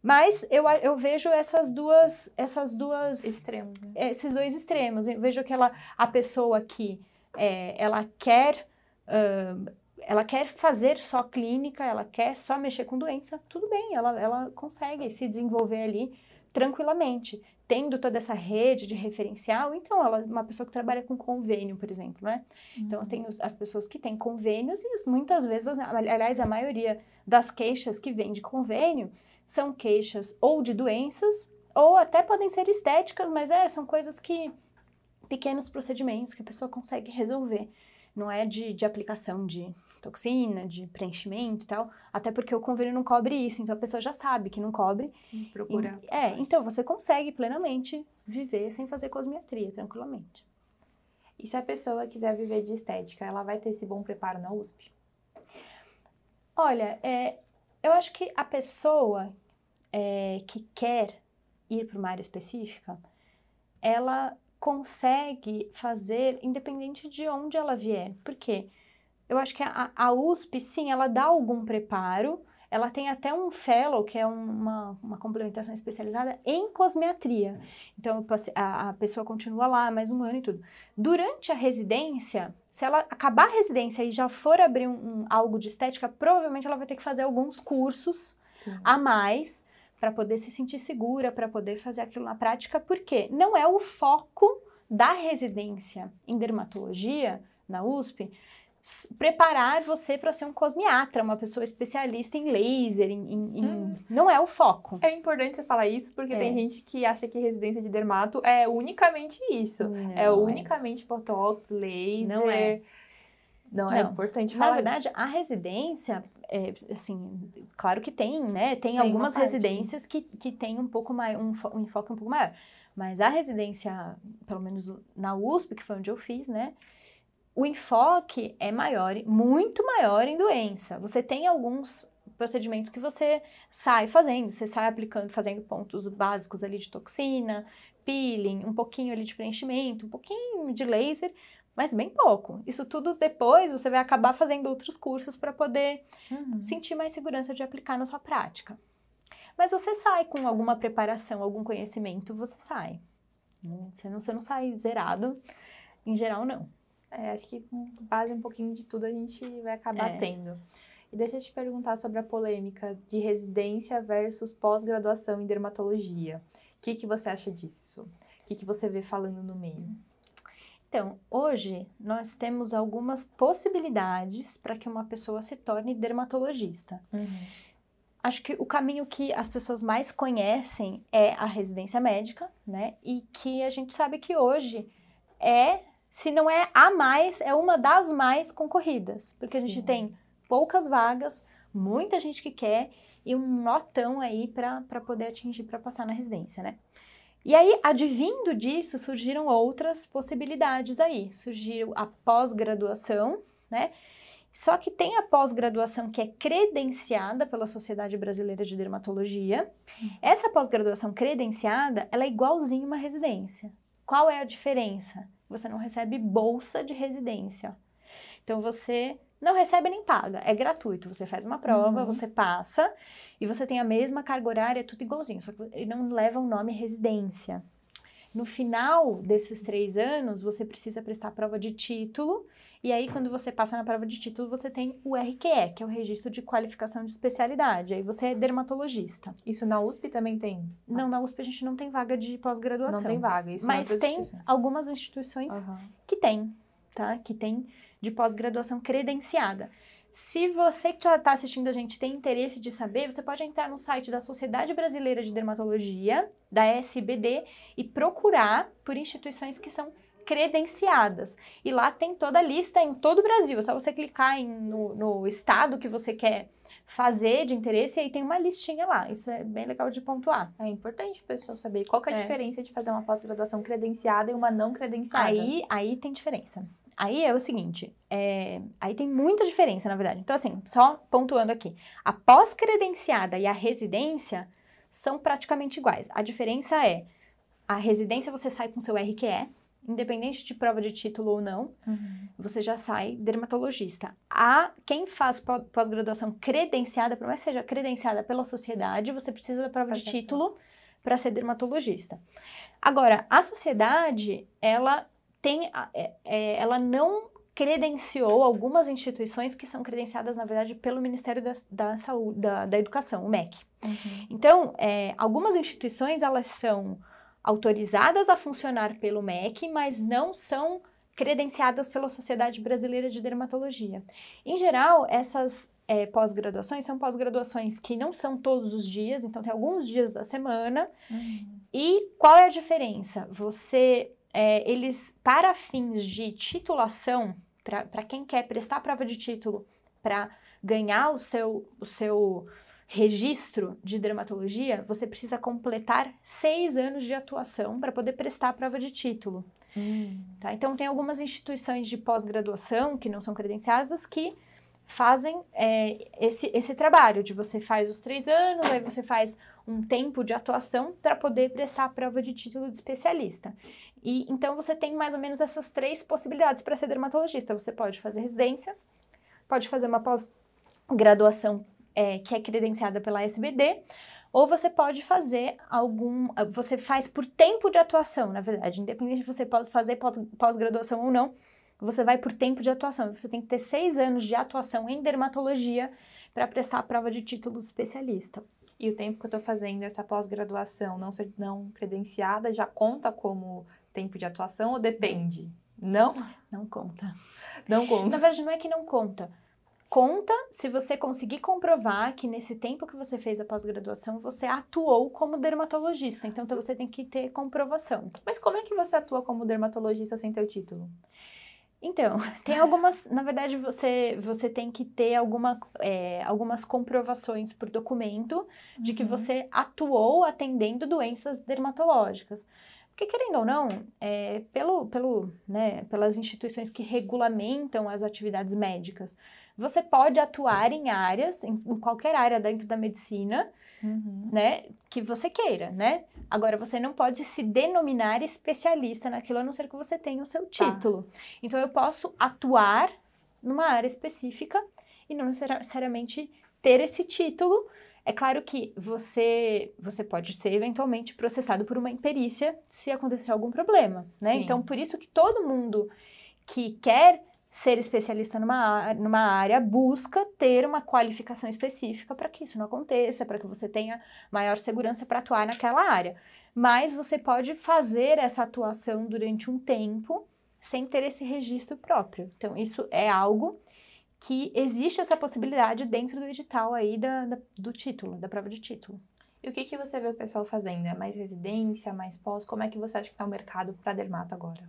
[SPEAKER 1] Mas eu, eu vejo essas duas, essas duas extremos, né? É, esses dois extremos. Eu vejo ela a pessoa que é, ela quer uh, ela quer fazer só clínica, ela quer só mexer com doença, tudo bem, ela, ela consegue se desenvolver ali tranquilamente. Tendo toda essa rede de referencial, então ela uma pessoa que trabalha com convênio, por exemplo, né? Uhum. Então hum. tem os, as pessoas que têm convênios e muitas vezes, aliás, a maioria das queixas que vem de convênio são queixas ou de doenças ou até podem ser estéticas, mas é, são coisas que pequenos procedimentos que a pessoa consegue resolver. Não é de, de aplicação de toxina, de preenchimento e tal. Até porque o convênio não cobre isso, então a pessoa já sabe que não cobre. procura.
[SPEAKER 2] é, então você consegue plenamente viver sem fazer cosmetria, tranquilamente. E se a pessoa quiser viver de estética, ela vai ter esse bom preparo na USP? Olha, é, eu acho que a pessoa é, que quer
[SPEAKER 1] ir para uma área específica, ela consegue fazer independente de onde ela vier. Por quê? Porque eu acho que a, a USP, sim, ela dá algum preparo, ela tem até um fellow, que é uma, uma complementação especializada em cosmetria. Então, a, a, pessoa continua lá mais um ano e tudo. Durante a residência, se ela acabar a residência e já for abrir um, um algo de estética, provavelmente ela vai ter que fazer alguns cursos Sim. a mais para poder se sentir segura, para poder fazer aquilo na prática, porque não é o foco da residência em dermatologia na USP preparar você para ser um cosmiatra,
[SPEAKER 2] uma pessoa especialista em laser, em, em, hum. em... não é o foco. É importante você falar isso porque é. tem gente que acha que residência de dermato é unicamente isso, não, é, é. unicamente é. botox, laser. Não é. Não, é não. é importante falar. Na verdade, isso. a residência,
[SPEAKER 1] é, assim, claro que tem, né? Tem, tem algumas residências que, que tem um pouco mais, um, um enfoque um pouco maior. Mas a residência, pelo menos na USP, que foi onde eu fiz, né? o enfoque é maior, muito maior em doença. Você tem alguns procedimentos que você sai fazendo, você sai aplicando, fazendo pontos básicos ali de toxina, peeling, um pouquinho ali de preenchimento, um pouquinho de laser, mas bem pouco. Isso tudo depois você vai acabar fazendo outros cursos para poder uhum. sentir mais segurança de aplicar na sua prática. Mas você sai com alguma preparação, algum conhecimento, você sai. Você não, você não sai zerado,
[SPEAKER 2] em geral, não. É, acho que com base um pouquinho de tudo a gente vai acabar é. tendo. E deixa eu te perguntar sobre a polêmica de residência versus pós-graduação em dermatologia. O que, que você acha disso? O que, que você vê falando no meio?
[SPEAKER 1] Então, hoje nós temos algumas possibilidades para que uma pessoa se torne dermatologista. Uhum. Acho que o caminho que as pessoas mais conhecem é a residência médica, né? E que a gente sabe que hoje é se não é a mais, é uma das mais concorridas, porque Sim. a gente tem poucas vagas, muita gente que quer e um notão aí para poder atingir, para passar na residência, né? E aí, advindo disso, surgiram outras possibilidades aí. Surgiu a pós-graduação, né? Só que tem a pós-graduação que é credenciada pela Sociedade Brasileira de Dermatologia. Hum. Essa pós-graduação credenciada, ela é igualzinha uma residência. Qual é a diferença? Você não recebe bolsa de residência. Então você não recebe nem paga, é gratuito. Você faz uma prova, uhum. você passa e você tem a mesma carga horária, tudo igualzinho, só que ele não leva o nome residência. No final desses três anos, você precisa prestar a prova de título, e aí, quando você passa na prova de título, você tem o RQE, que é o Registro de Qualificação de Especialidade. Aí você é dermatologista. Isso na USP também tem? Não, na USP a gente não tem vaga de pós-graduação. Não tem vaga, isso é Mas é tem algumas instituições uhum. que tem, tá? Que tem de pós-graduação credenciada. Se você que está tá assistindo a gente tem interesse de saber, você pode entrar no site da Sociedade Brasileira de Dermatologia, da SBD, e procurar por instituições que são credenciadas. E lá tem toda a lista em todo o Brasil. É só você clicar em, no, no, estado que você quer fazer de interesse e aí tem uma listinha lá. Isso é bem legal de pontuar. É importante
[SPEAKER 2] a pessoa saber qual é a é. diferença de fazer uma pós-graduação credenciada e uma não credenciada. Aí, aí tem diferença
[SPEAKER 1] aí é o seguinte, é, aí tem muita diferença, na verdade. Então, assim, só pontuando aqui, a pós-credenciada e a residência são praticamente iguais. A diferença é, a residência você sai com seu RQE, independente de prova de título ou não, uhum. você já sai dermatologista. A quem faz pós-graduação credenciada, por mais que seja credenciada pela sociedade, você precisa da prova de título para ser dermatologista. Agora, a sociedade, ela tem, é, é, ela não credenciou algumas instituições que são credenciadas, na verdade, pelo Ministério da, da Saúde, da, da, Educação, o MEC. Uhum. Então, é, algumas instituições, elas são autorizadas a funcionar pelo MEC, mas não são credenciadas pela Sociedade Brasileira de Dermatologia. Em geral, essas é, pós-graduações são pós-graduações que não são todos os dias, então tem alguns dias da semana. Uhum. E qual é a diferença? Você é, eles, para fins de titulação, para quem quer prestar prova de título, para ganhar o seu, o seu registro de dermatologia, você precisa completar seis anos de atuação para poder prestar a prova de título. Hum. Tá? Então, tem algumas instituições de pós-graduação que não são credenciadas que fazem é, esse, esse trabalho de você faz os três anos, aí você faz um tempo de atuação para poder prestar a prova de título de especialista. E então você tem mais ou menos essas três possibilidades para ser dermatologista. Você pode fazer residência, pode fazer uma pós-graduação é, que é credenciada pela SBD, ou você pode fazer algum. Você faz por tempo de atuação, na verdade, independente se você pode fazer pós-graduação ou não, você vai por tempo de atuação. Você tem que ter seis anos de atuação em dermatologia
[SPEAKER 2] para prestar a prova de título de especialista. E o tempo que eu estou fazendo essa pós-graduação não, não credenciada já conta como tempo de atuação ou depende? Não? Não conta. Não conta. Na verdade, não é que não conta. Conta se você
[SPEAKER 1] conseguir comprovar que nesse tempo que você fez a pós-graduação você atuou como dermatologista. Então, então você tem que ter comprovação. Mas como é que você atua como dermatologista sem ter o título? Então, [laughs] tem algumas. na verdade, você, você tem que ter alguma, é, algumas comprovações por documento uhum. de que uhum. você atuou atendendo doenças dermatológicas. Porque, querendo ou não, é, pelo, pelo, né, pelas instituições que regulamentam as atividades médicas, você pode atuar em áreas, em, em qualquer área dentro da medicina, uhum. né, que você queira, né? Agora você não pode se denominar especialista naquilo a não ser que você tenha o seu tá. título. Tá. Então eu posso atuar numa área específica e não necessariamente ter esse título. É claro que você você pode ser eventualmente processado por uma imperícia se acontecer algum problema, né? Sim. Então por isso que todo mundo que quer ser especialista numa, numa área busca ter uma qualificação específica para que isso não aconteça, para que você tenha maior segurança para atuar naquela área. Mas você pode fazer essa atuação durante um tempo sem ter esse registro próprio. Então, isso é algo que existe essa possibilidade dentro
[SPEAKER 2] do edital aí da, da do título, da prova de título. E o que, que você vê o pessoal fazendo? É mais residência, mais pós? Como é que você acha que está o mercado para dermato agora?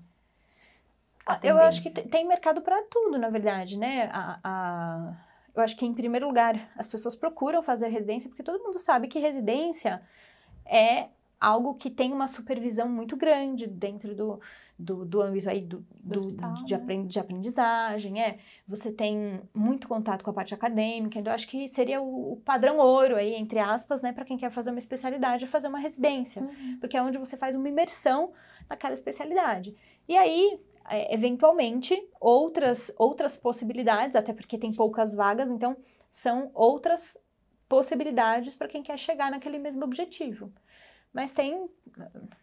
[SPEAKER 1] Eu acho que tem mercado para tudo, na verdade, né? A, a, eu acho que, em primeiro lugar, as pessoas procuram fazer residência porque todo mundo sabe que residência é algo que tem uma supervisão muito grande dentro do, do, do âmbito aí do, do hospital, de, né? aprend, de, aprendizagem, é. Você tem muito contato com a parte acadêmica, então acho que seria o, o padrão ouro aí, entre aspas, né, para quem quer fazer uma especialidade, é fazer uma residência, uhum. porque é onde você faz uma imersão naquela especialidade. E aí, é, eventualmente outras, outras possibilidades, até porque tem poucas vagas, então são outras possibilidades para quem quer chegar naquele mesmo objetivo. Mas tem,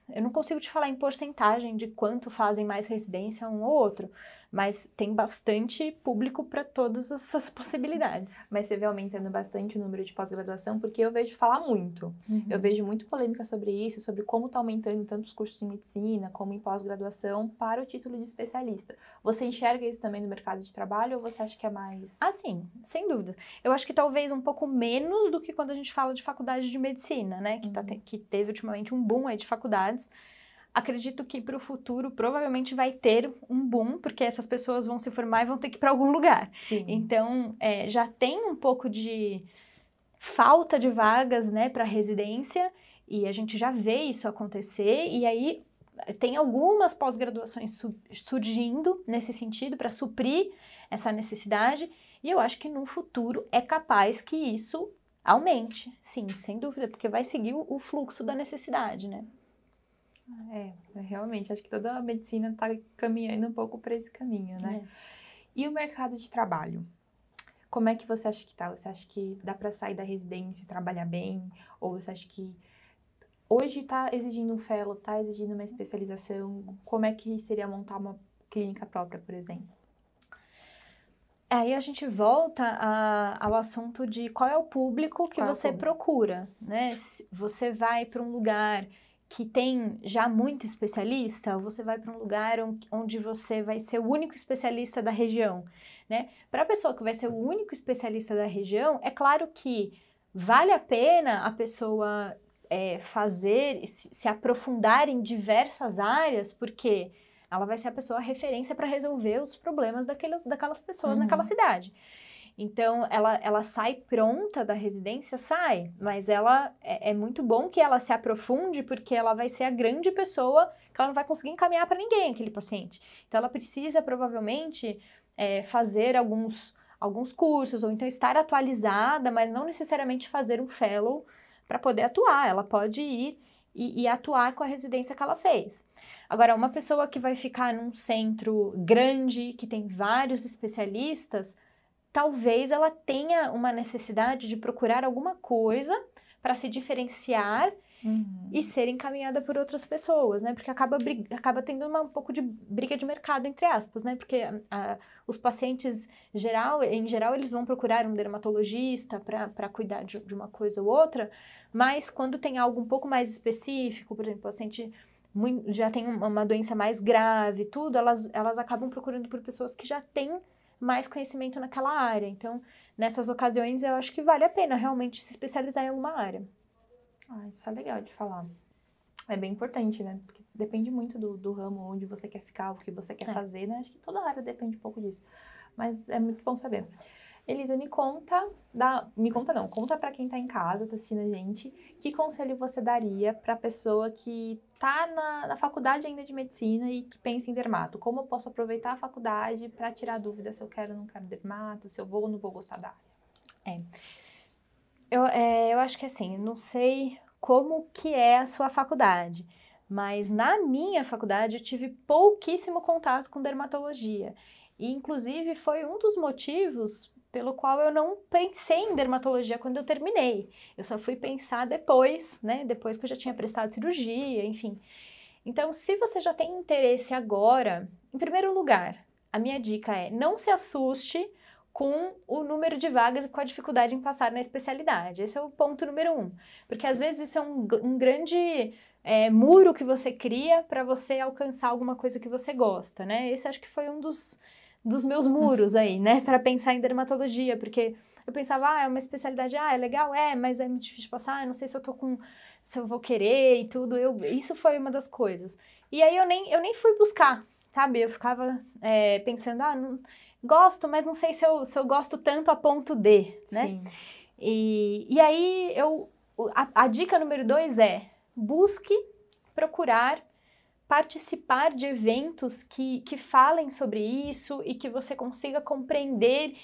[SPEAKER 1] eu não consigo te falar em porcentagem de quanto fazem mais residência um ou outro,
[SPEAKER 2] mas tem bastante público para todas essas possibilidades. Mas você vê aumentando bastante o número de pós-graduação, porque eu vejo falar muito. Uhum. Eu vejo muito polêmica sobre isso, sobre como está aumentando tanto os cursos em medicina como em pós-graduação para o título de especialista. Você enxerga isso também no mercado de trabalho ou você acha que é mais. Ah, sim, sem dúvida. Eu acho
[SPEAKER 1] que talvez um pouco menos do que quando a gente fala de faculdade de medicina, né? Que, tá uhum. tá te... que teve ultimamente um boom aí de faculdades acredito que para o futuro provavelmente vai ter um boom, porque essas pessoas vão se formar e vão ter que ir para algum lugar. Sim. Então, é, já tem um pouco de falta de vagas né, para residência, e a gente já vê isso acontecer, e aí eh, tem algumas pós-graduações surgindo nesse sentido para suprir essa necessidade, e eu acho que no futuro é capaz
[SPEAKER 2] que isso aumente, sim, sem dúvida, porque vai seguir o fluxo da necessidade, né? É, realmente, acho que toda a medicina está caminhando um pouco para esse caminho, né? É. E o mercado de trabalho? Como é que você acha que está? Você acha que dá para sair da residência e trabalhar bem? Ou você acha que hoje está exigindo um fellow, está exigindo uma especialização? Como é que seria montar uma clínica própria, por exemplo? É, aí a gente volta a, ao assunto
[SPEAKER 1] de qual é o público que qual é você é público? procura, né? Se você vai para um lugar que tem já muito especialista, você vai para um lugar onde você vai ser o único especialista da região, né? Para a pessoa que vai ser o único especialista da região, é claro que vale a pena a pessoa é, fazer, se aprofundar em diversas áreas, porque ela vai ser a pessoa a referência para resolver os problemas daquele, daquelas pessoas uhum. naquela cidade. Então, ela, ela sai pronta da residência? Sai, mas ela é, é, muito bom que ela se aprofunde, porque ela vai ser a grande pessoa que ela não vai conseguir encaminhar para ninguém, aquele paciente. Então, ela precisa, provavelmente, é, fazer alguns, alguns cursos, ou então estar atualizada, mas não necessariamente fazer um fellow para poder atuar. Ela pode ir e, e, atuar com a residência que ela fez. Agora, uma pessoa que vai ficar num centro grande, que tem vários especialistas talvez ela tenha uma necessidade de procurar alguma coisa para se diferenciar uhum. e ser encaminhada por outras pessoas, né? Porque acaba, acaba tendo uma, um pouco de briga de mercado, entre aspas, né? Porque os pacientes, geral, em geral, eles vão procurar um dermatologista para cuidar de, de uma coisa ou outra, mas quando tem algo um pouco mais específico, por exemplo, paciente muito, já tem uma doença mais grave, tudo, elas, elas acabam procurando por pessoas que já têm mais conhecimento naquela área. Então, nessas ocasiões, eu
[SPEAKER 2] acho que vale a pena realmente se especializar em alguma área. Ah, isso é legal de falar. É bem importante, né? Porque depende muito do, do ramo onde você quer ficar, o que você quer é. fazer, né? Acho que toda área depende um pouco disso. Mas é muito bom saber. Elisa, me conta, me conta não, conta para quem está em casa, está assistindo a gente, que conselho você daria para a pessoa que está na, na, faculdade ainda de medicina e que pensa em dermato? Como eu posso aproveitar a faculdade para tirar dúvida se eu quero ou não quero dermato, se eu vou ou não vou gostar da área?
[SPEAKER 1] É. Eu, é, eu acho que assim, não sei como que é a sua faculdade, mas na minha faculdade eu tive pouquíssimo contato com dermatologia. E, inclusive, foi um dos motivos pelo qual eu não pensei em dermatologia quando eu terminei. Eu só fui pensar depois, né? Depois que eu já tinha prestado cirurgia, enfim. Então, se você já tem interesse agora, em primeiro lugar, a minha dica é não se assuste com o número de vagas e com a dificuldade em passar na especialidade. Esse é o ponto número um. Porque às vezes isso é um, um grande é, muro que você cria para você alcançar alguma coisa que você gosta, né? Esse acho que foi um dos dos meus uhum. muros aí, né? Para pensar em dermatologia, porque eu pensava, ah, é uma especialidade, ah, é legal, é, mas é muito difícil passar, eu ah, não sei se eu tô com, se eu vou querer e tudo. Eu, isso foi uma das coisas. E aí eu nem, eu nem fui buscar, sabe? Eu ficava é, pensando, ah, não, gosto, mas não sei se eu, se eu gosto tanto a ponto de, né? Sim. E, e aí eu, a, a dica número dois é, busque procurar participar de eventos que, que falem sobre isso e que você consiga compreender,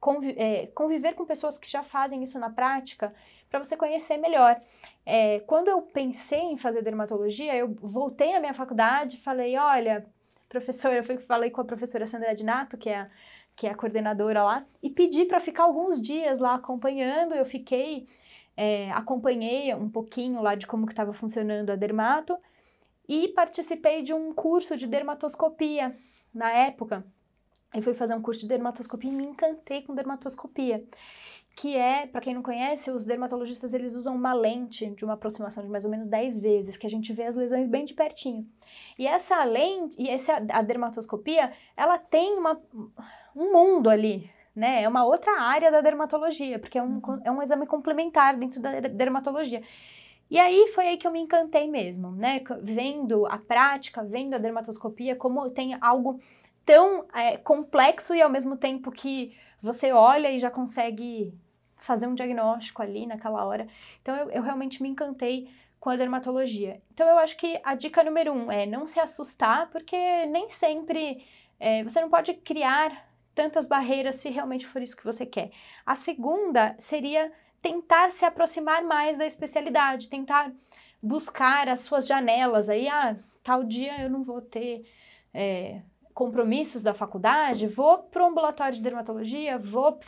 [SPEAKER 1] conviver, é, conviver com pessoas que já fazem isso na prática, para você conhecer melhor. É, quando eu pensei em fazer dermatologia, eu voltei na minha faculdade e falei: olha, professora, eu fui, falei com a professora Sandra Dinato, que é a, que é a coordenadora lá, e pedi para ficar alguns dias lá acompanhando. Eu fiquei, é, acompanhei um pouquinho lá de como que estava funcionando a dermato e participei de um curso de dermatoscopia na época. Eu fui fazer um curso de dermatoscopia e me encantei com dermatoscopia, que é, para quem não conhece, os dermatologistas eles usam uma lente de uma aproximação de mais ou menos 10 vezes, que a gente vê as lesões bem de pertinho. E essa lente, e essa a dermatoscopia, ela tem uma, um mundo ali, né? É uma outra área da dermatologia, porque é um, uhum. é um exame complementar dentro da dermatologia. E aí foi aí que eu me encantei mesmo, né? Vendo a prática, vendo a dermatoscopia, como tem algo tão é, complexo e ao mesmo tempo que você olha e já consegue fazer um diagnóstico ali naquela hora. Então eu, eu realmente me encantei com a dermatologia. Então eu acho que a dica número um é não se assustar, porque nem sempre é, você não pode criar tantas barreiras se realmente for isso que você quer. A segunda seria tentar se aproximar mais da especialidade, tentar buscar as suas janelas aí, ah, tal dia eu não vou ter é, compromissos da faculdade, vou para o ambulatório de dermatologia, vou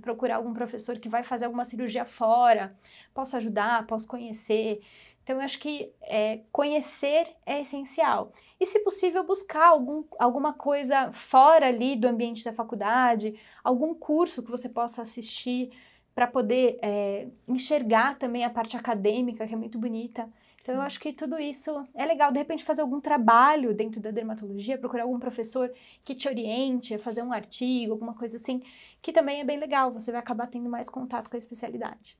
[SPEAKER 1] procurar algum professor que vai fazer alguma cirurgia fora, posso ajudar, posso conhecer. Então, eu acho que é, conhecer é essencial. E, se possível, buscar algum, alguma coisa fora ali do ambiente da faculdade, algum curso que você possa assistir para poder é, enxergar também a parte acadêmica, que é muito bonita. Então, Sim. eu acho que tudo isso é legal. De repente, fazer algum trabalho dentro da dermatologia, procurar algum professor que te oriente fazer um artigo, alguma coisa assim, que também é bem legal. Você vai acabar tendo mais contato
[SPEAKER 2] com a especialidade.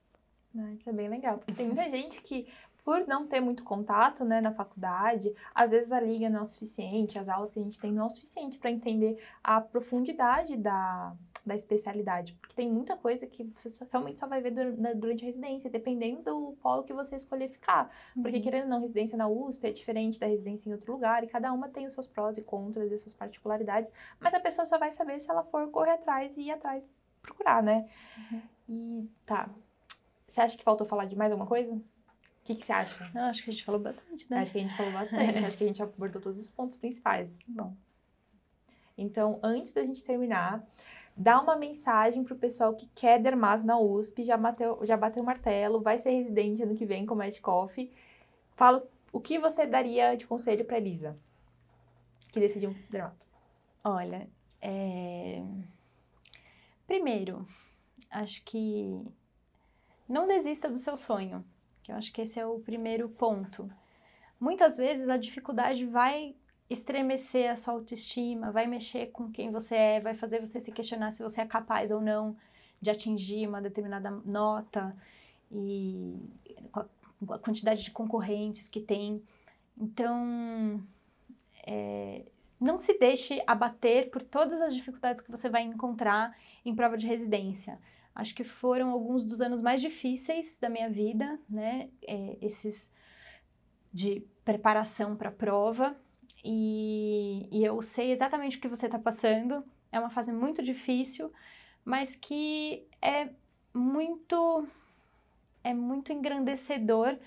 [SPEAKER 2] Ah, isso é bem legal, porque tem muita gente que por não ter muito contato né, na faculdade, às vezes a liga não é o suficiente, as aulas que a gente tem não é o suficiente para entender a profundidade da, da especialidade, porque tem muita coisa que você só, realmente só vai ver durante a residência, dependendo do polo que você escolher ficar. Porque, uhum. querendo ou não, residência na USP é diferente da residência em outro lugar, e cada uma tem os seus prós e contras e as suas particularidades, mas a pessoa só vai saber se ela for correr atrás e ir atrás procurar, né? Uhum. E tá. Você acha que faltou falar de mais alguma coisa? O que, que você acha? Não, acho que a gente falou bastante, né? Acho que a gente falou bastante. acho que a gente abordou todos os pontos principais. Bom. Então, antes da gente terminar, dá uma mensagem para o pessoal que quer dermato na USP, já bateu, já bateu o martelo, vai ser residente ano que vem com o Medcoff. Fala o que você daria de conselho para Elisa, que decidiu dermato. Olha, é... primeiro, acho que
[SPEAKER 1] não desista do seu sonho, que eu acho que esse é o primeiro ponto. Muitas vezes a dificuldade vai estremecer a sua autoestima, vai mexer com quem você é, vai fazer você se questionar se você é capaz ou não de atingir uma determinada nota e a quantidade de concorrentes que tem. Então, é, não se deixe abater por todas as dificuldades que você vai encontrar em prova de residência. Acho que foram alguns dos anos mais difíceis da minha vida, né? É, esses de preparação para a prova, e, e eu sei exatamente o que você está passando. É uma fase muito difícil, mas que é muito é muito engrandecedor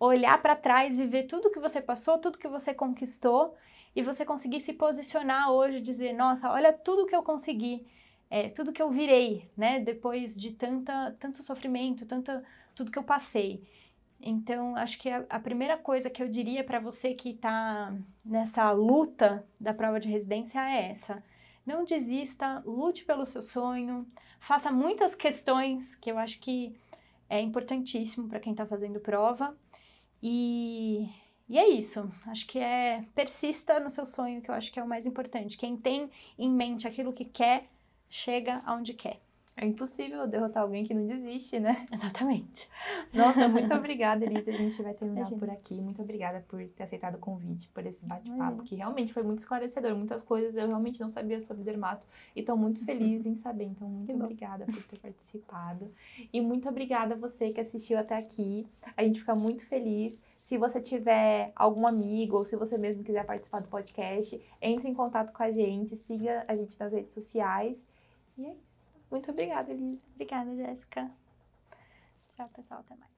[SPEAKER 1] olhar para trás e ver tudo que você passou, tudo que você conquistou e você conseguir se posicionar hoje, dizer, nossa, olha tudo que eu consegui, é, tudo que eu virei, né, depois de tanta, tanto sofrimento, tanto, tudo que eu passei. Então, acho que a, a primeira coisa que eu diria para você que está nessa luta da prova de residência é essa. Não desista, lute pelo seu sonho, faça muitas questões, que eu acho que é importantíssimo para quem está fazendo prova. E, e é isso. Acho que é persista no seu sonho, que eu acho que é o mais importante. Quem tem
[SPEAKER 2] em mente aquilo que quer, chega aonde quer. É impossível derrotar alguém que não desiste, né? [laughs] Exatamente. Nossa, [laughs] muito obrigada, Elisa. A gente vai terminar por aqui. Muito obrigada por ter aceitado o convite, por esse bate-papo, que realmente foi muito esclarecedor. Muitas coisas eu realmente não sabia sobre dermato e estou muito uhum. feliz em saber. Então, muito obrigada por ter participado. E muito obrigada a você que assistiu até aqui. A gente fica muito feliz. Se você tiver algum amigo ou se você mesmo quiser participar do podcast, entre em contato com a gente, siga a gente nas redes sociais. E é isso. Muito obrigada, Elisa. Obrigada, Jéssica. Tchau, pessoal. Até mais.